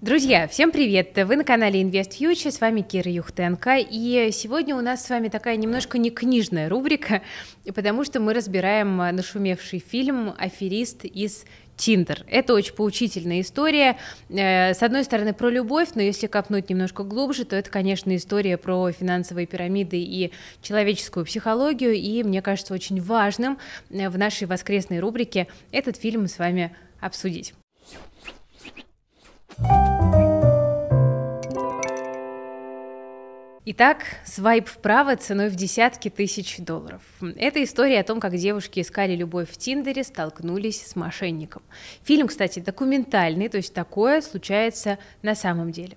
Друзья, всем привет! Вы на канале Invest Future, с вами Кира Юхтенко, и сегодня у нас с вами такая немножко не книжная рубрика, потому что мы разбираем а, нашумевший фильм «Аферист из Тиндер. Это очень поучительная история. Э, с одной стороны, про любовь, но если копнуть немножко глубже, то это, конечно, история про финансовые пирамиды и человеческую психологию. И мне кажется очень важным э, в нашей воскресной рубрике этот фильм с вами обсудить. Итак, свайп вправо ценой в десятки тысяч долларов. Это история о том, как девушки искали любовь в Тиндере, столкнулись с мошенником. Фильм, кстати, документальный, то есть такое случается на самом деле.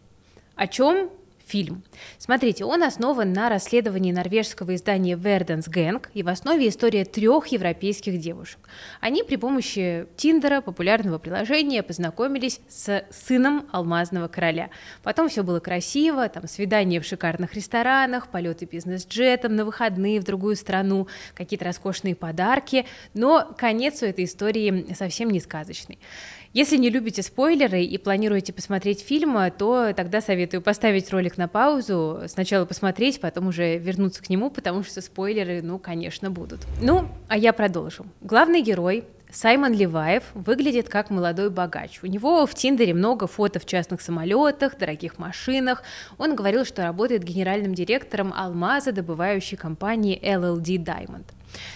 О чем фильм. Смотрите, он основан на расследовании норвежского издания Verdens Gang и в основе история трех европейских девушек. Они при помощи Тиндера, популярного приложения, познакомились с сыном Алмазного короля. Потом все было красиво, там свидания в шикарных ресторанах, полеты бизнес-джетом на выходные в другую страну, какие-то роскошные подарки, но конец у этой истории совсем не сказочный. Если не любите спойлеры и планируете посмотреть фильм, то тогда советую поставить ролик на на паузу, сначала посмотреть, потом уже вернуться к нему, потому что спойлеры, ну, конечно, будут. Ну, а я продолжу. Главный герой Саймон Леваев выглядит как молодой богач. У него в Тиндере много фото в частных самолетах, дорогих машинах. Он говорил, что работает генеральным директором алмаза добывающей компании LLD Diamond.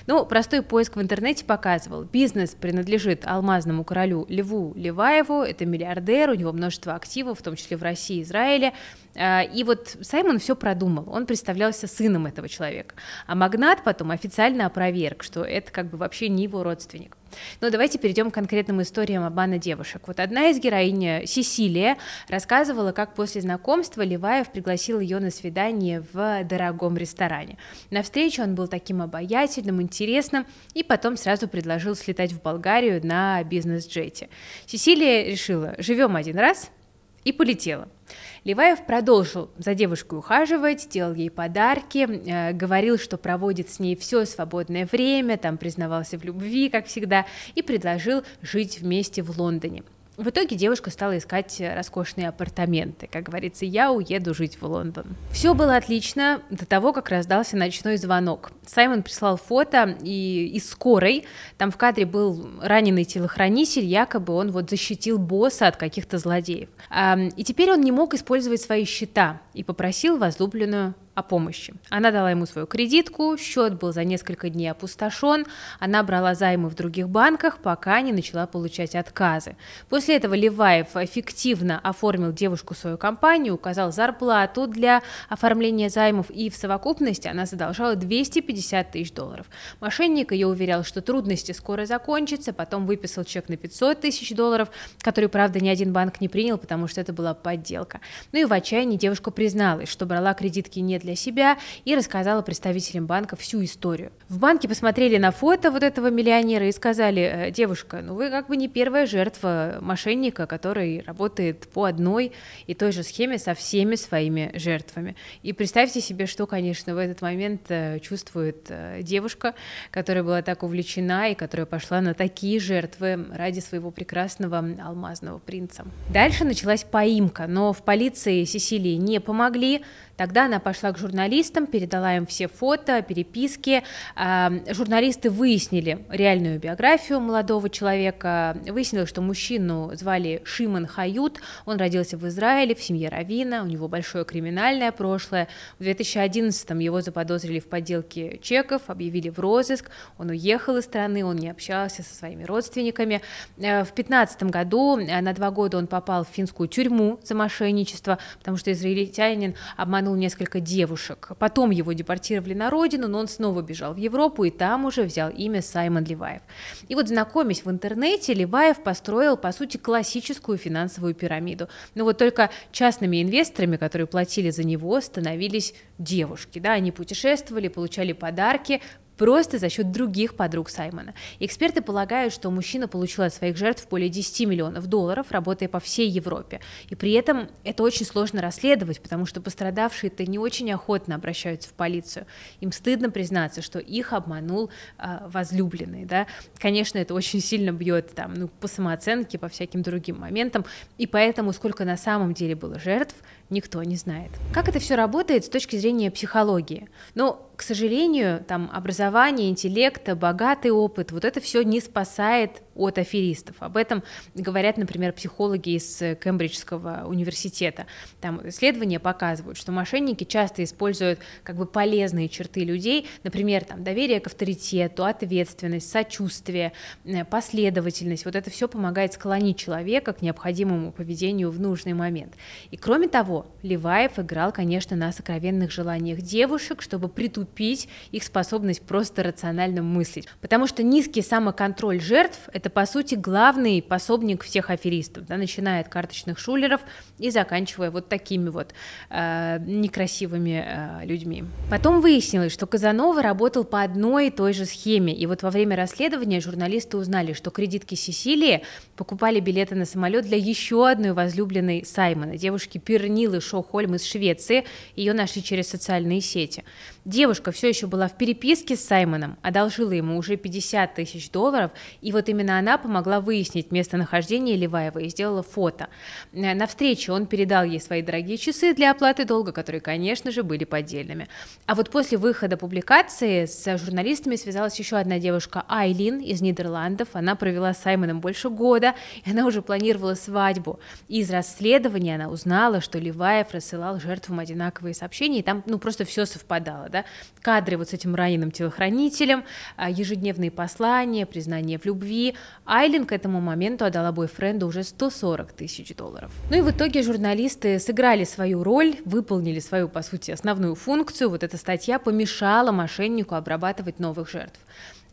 Ну, простой поиск в интернете показывал, бизнес принадлежит алмазному королю Льву Леваеву, это миллиардер, у него множество активов, в том числе в России и Израиле, а, и вот Саймон все продумал, он представлялся сыном этого человека, а магнат потом официально опроверг, что это как бы вообще не его родственник. Но давайте перейдем к конкретным историям обмана девушек. Вот одна из героинь, э, Сесилия, рассказывала, как после знакомства Леваев пригласил ее на свидание в дорогом ресторане. На встречу он был таким обаятельным, интересным, и потом сразу предложил слетать в Болгарию на бизнес-джете. Сесилия решила, живем один раз, и полетела. Леваев продолжил за девушкой ухаживать, делал ей подарки, э, говорил, что проводит с ней все свободное время, там признавался в любви, как всегда, и предложил жить вместе в Лондоне. В итоге девушка стала искать роскошные апартаменты. Как говорится, я уеду жить в Лондон. Все было отлично до того, как раздался ночной звонок. Саймон прислал фото и из скорой. Там в кадре был раненый телохранитель, якобы он вот защитил босса от каких-то злодеев. И теперь он не мог использовать свои счета и попросил возлюбленную о помощи. Она дала ему свою кредитку, счет был за несколько дней опустошен, она брала займы в других банках, пока не начала получать отказы. После этого Леваев эффективно оформил девушку свою компанию, указал зарплату для оформления займов, и в совокупности она задолжала 250 тысяч долларов. Мошенник ее уверял, что трудности скоро закончатся, потом выписал чек на 500 тысяч долларов, который, правда, ни один банк не принял, потому что это была подделка. Ну и в отчаянии девушка призналась, что брала кредитки не для для себя и рассказала представителям банка всю историю. В банке посмотрели на фото вот этого миллионера и сказали, «Э, девушка, ну вы как бы не первая жертва мошенника, который работает по одной и той же схеме со всеми своими жертвами. И представьте себе, что, конечно, в этот момент э, чувствует э, девушка, которая была так увлечена и которая пошла на такие жертвы ради своего прекрасного алмазного принца. Дальше началась поимка, но в полиции Сесилии не помогли, Тогда она пошла к журналистам, передала им все фото, переписки. А, журналисты выяснили реальную биографию молодого человека. Выяснилось, что мужчину звали Шиман Хают. Он родился в Израиле в семье Равина. У него большое криминальное прошлое. В 2011 его заподозрили в подделке чеков, объявили в розыск. Он уехал из страны, он не общался со своими родственниками. Э, в 2015 году э, на два года он попал в финскую тюрьму за мошенничество, потому что израильтянин обманул обманул несколько девушек. Потом его депортировали на родину, но он снова бежал в Европу и там уже взял имя Саймон Леваев. И вот знакомясь в интернете, Леваев построил, по сути, классическую финансовую пирамиду. Но вот только частными инвесторами, которые платили за него, становились девушки. Да, они путешествовали, получали подарки, просто за счет других подруг Саймона. Эксперты полагают, что мужчина получил от своих жертв более 10 миллионов долларов, работая по всей Европе. И при этом это очень сложно расследовать, потому что пострадавшие-то не очень охотно обращаются в полицию. Им стыдно признаться, что их обманул э, возлюбленный. Да? Конечно, это очень сильно бьет там, ну, по самооценке, по всяким другим моментам. И поэтому сколько на самом деле было жертв – никто не знает. Как это все работает с точки зрения психологии? Но, ну, к сожалению, там образование, интеллект, богатый опыт, вот это все не спасает от аферистов. Об этом говорят, например, психологи из э, Кембриджского университета. Там исследования показывают, что мошенники часто используют как бы полезные черты людей, например, там, доверие к авторитету, ответственность, сочувствие, э, последовательность. Вот это все помогает склонить человека к необходимому поведению в нужный момент. И кроме того, Леваев играл, конечно, на сокровенных желаниях девушек, чтобы притупить их способность просто рационально мыслить. Потому что низкий самоконтроль жертв – это это, по сути, главный пособник всех аферистов, да, начиная от карточных шулеров и заканчивая вот такими вот э, некрасивыми э, людьми. Потом выяснилось, что Казанова работал по одной и той же схеме, и вот во время расследования журналисты узнали, что кредитки Сесилии покупали билеты на самолет для еще одной возлюбленной Саймона, девушки Пернилы Шохольм из Швеции, ее нашли через социальные сети. Девушка все еще была в переписке с Саймоном, одолжила ему уже 50 тысяч долларов, и вот именно она помогла выяснить местонахождение Леваева и сделала фото. Э, На встрече он передал ей свои дорогие часы для оплаты долга, которые, конечно же, были поддельными. А вот после выхода публикации с журналистами связалась еще одна девушка, Айлин из Нидерландов. Она провела с Саймоном больше года, и она уже планировала свадьбу. И из расследования она узнала, что Леваев рассылал жертвам одинаковые сообщения, и там ну, просто все совпадало. Да? Кадры вот с этим раненым телохранителем, а, ежедневные послания, признание в любви, Айлин к этому моменту отдала бойфренду уже 140 тысяч долларов. Ну и в итоге журналисты сыграли свою роль, выполнили свою, по сути, основную функцию. Вот эта статья помешала мошеннику обрабатывать новых жертв.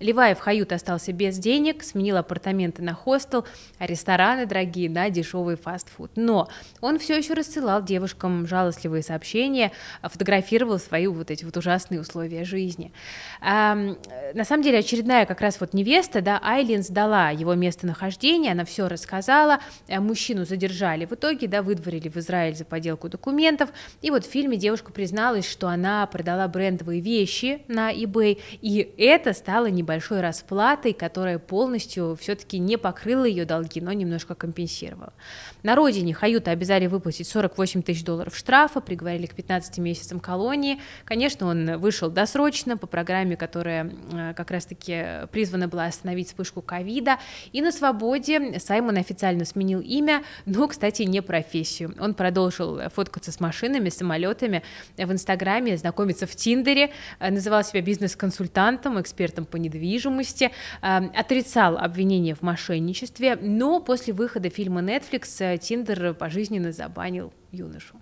Леваев Хают остался без денег, сменил апартаменты на хостел, а рестораны дорогие на да, дешевый фастфуд. Но он все еще рассылал девушкам жалостливые сообщения, а фотографировал свои вот эти вот ужасные условия жизни. А, на самом деле очередная как раз вот невеста, да, Айлин сдала его местонахождение, она все рассказала, а мужчину задержали в итоге, да, выдворили в Израиль за подделку документов, и вот в фильме девушка призналась, что она продала брендовые вещи на eBay, и это стало не небольшой расплатой, которая полностью все-таки не покрыла ее долги, но немножко компенсировала. На родине Хаюта обязали выплатить 48 тысяч долларов штрафа, приговорили к 15 месяцам колонии. Конечно, он вышел досрочно по программе, которая как раз-таки призвана была остановить вспышку ковида. И на свободе Саймон официально сменил имя, но, кстати, не профессию. Он продолжил фоткаться с машинами, самолетами в Инстаграме, знакомиться в Тиндере, э, называл себя бизнес-консультантом, экспертом по недвижимости недвижимости, эм, отрицал обвинение в мошенничестве, но после выхода фильма Netflix э, Тиндер пожизненно забанил юношу.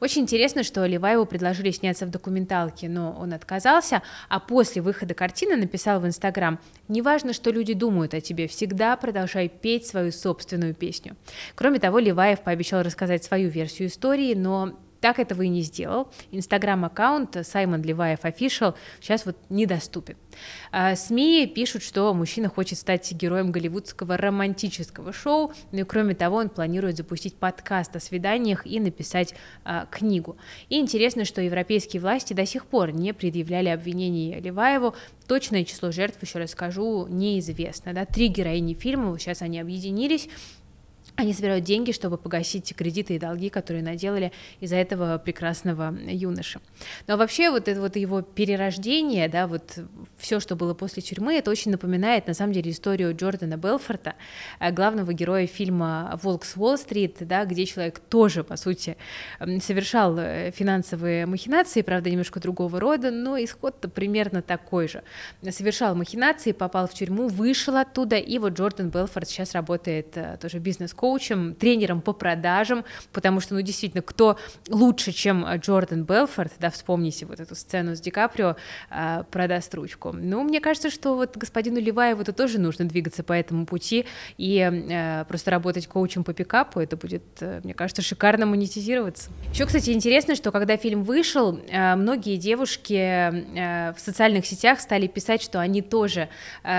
Очень интересно, что Леваеву предложили сняться в документалке, но он отказался, а после выхода картины написал в Инстаграм «Неважно, что люди думают о тебе, всегда продолжай петь свою собственную песню». Кроме того, Леваев пообещал рассказать свою версию истории, но так этого и не сделал. Инстаграм-аккаунт Саймон Леваев Official сейчас вот недоступен. А, СМИ пишут, что мужчина хочет стать героем голливудского романтического шоу, ну и кроме того он планирует запустить подкаст о свиданиях и написать а, книгу. И интересно, что европейские власти до сих пор не предъявляли обвинений Леваеву, точное число жертв, еще раз скажу, неизвестно. Да? Три героини фильма, сейчас они объединились, они собирают деньги, чтобы погасить кредиты и долги, которые наделали из-за этого прекрасного юноши. Но вообще вот это вот его перерождение, да, вот все, что было после тюрьмы, это очень напоминает на самом деле историю Джордана Белфорта, э, главного героя фильма «Волк с Уолл-стрит», да, где человек тоже, по сути, совершал э, финансовые махинации, правда, немножко другого рода, но исход-то примерно такой же. Совершал махинации, попал в тюрьму, вышел оттуда, и вот Джордан Белфорд сейчас работает э, тоже бизнес-коучем, коучем, тренером по продажам, потому что, ну, действительно, кто лучше, чем э, Джордан Белфорд, да, вспомните вот эту сцену с Ди Каприо, э, продаст ручку. Ну, мне кажется, что вот господину Леваеву-то тоже нужно двигаться по этому пути и э, просто работать коучем по пикапу, это будет, мне кажется, шикарно монетизироваться. Еще, кстати, интересно, что когда фильм вышел, многие девушки в социальных сетях стали писать, что они тоже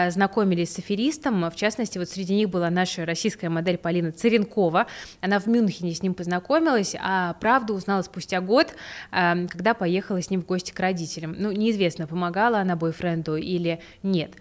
знакомились с аферистом, в частности, вот среди них была наша российская модель Полина Екатерина Царенкова. Она в Мюнхене с ним познакомилась, а правду узнала спустя год, эм, когда поехала с ним в гости к родителям. Ну, неизвестно, помогала она бойфренду или нет.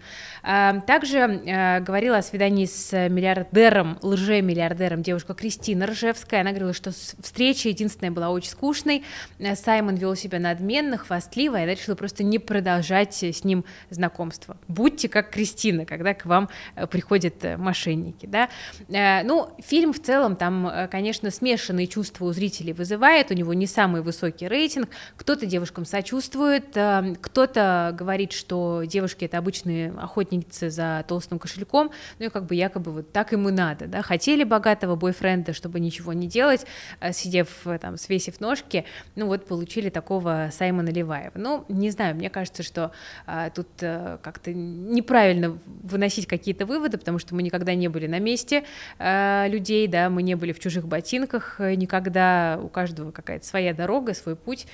Эм, также э, говорила о свидании с миллиардером, лже-миллиардером, девушка Кристина Ржевская. Она говорила, что встреча единственная была очень скучной. Э, Саймон вел себя надменно, хвастливо, и она решила просто не продолжать с ним знакомство. Будьте как Кристина, когда к вам э, приходят мошенники, да. Ну, Фильм в целом там, э, конечно, смешанные чувства у зрителей вызывает, у него не самый высокий рейтинг, кто-то девушкам сочувствует, э, кто-то говорит, что девушки это обычные охотницы за толстым кошельком, ну и как бы якобы вот так им и надо, да, хотели богатого бойфренда, чтобы ничего не делать, э, сидев там, свесив ножки, ну вот получили такого Саймона Леваева. Ну, не знаю, мне кажется, что тут как-то неправильно выносить какие-то выводы, потому что мы никогда не были на месте людей, да, мы не были в чужих ботинках э, никогда, у каждого какая-то своя дорога, свой путь,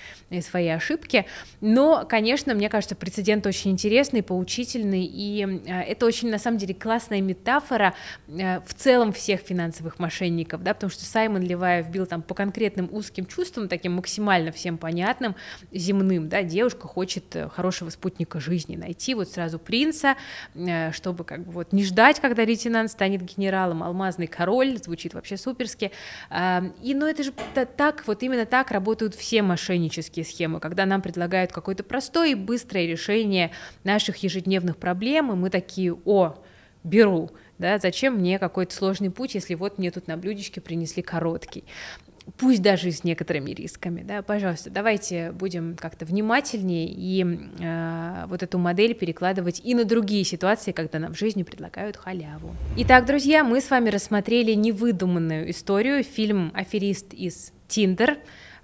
свои ошибки, но, конечно, мне кажется, прецедент очень интересный, поучительный, и э, это очень, на самом деле, классная метафора э, в целом всех финансовых мошенников, да, потому что Саймон Левая вбил там по конкретным узким чувствам, таким максимально всем понятным, земным, да, девушка хочет хорошего спутника жизни найти, вот сразу принца, чтобы как бы вот не ждать, когда лейтенант станет генералом, алмазный король, алкоголь, звучит вообще суперски. Эм, и, но ну, это же так, вот именно так работают все мошеннические схемы, когда нам предлагают какое-то простое и быстрое решение наших ежедневных проблем, и мы такие, о, беру, да, зачем мне какой-то сложный путь, если вот мне тут на блюдечке принесли короткий пусть даже с некоторыми рисками, да, пожалуйста, давайте будем как-то внимательнее и э, вот эту модель перекладывать и на другие ситуации, когда нам в жизни предлагают халяву. Итак, друзья, мы с вами рассмотрели невыдуманную историю, фильм «Аферист из Тиндер»,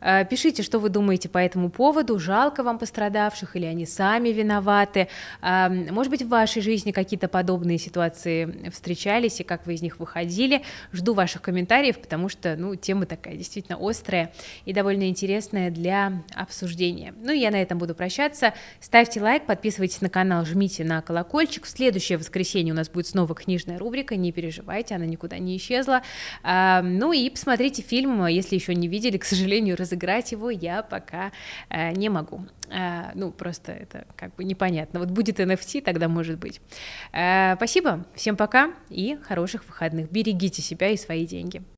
Э, пишите, что вы думаете по этому поводу, жалко вам пострадавших или они сами виноваты. Э, может быть, в вашей жизни какие-то подобные ситуации встречались и как вы из них выходили. Жду ваших комментариев, потому что ну, тема такая действительно острая и довольно интересная для обсуждения. Ну, я на этом буду прощаться. Ставьте лайк, подписывайтесь на канал, жмите на колокольчик. В следующее воскресенье у нас будет снова книжная рубрика, не переживайте, она никуда не исчезла. Э, ну и посмотрите фильм, если еще не видели, к сожалению, раз разыграть его я пока э, не могу. Э, ну, просто это как бы непонятно. Вот будет NFT, тогда может быть. Э, спасибо, всем пока и хороших выходных. Берегите себя и свои деньги.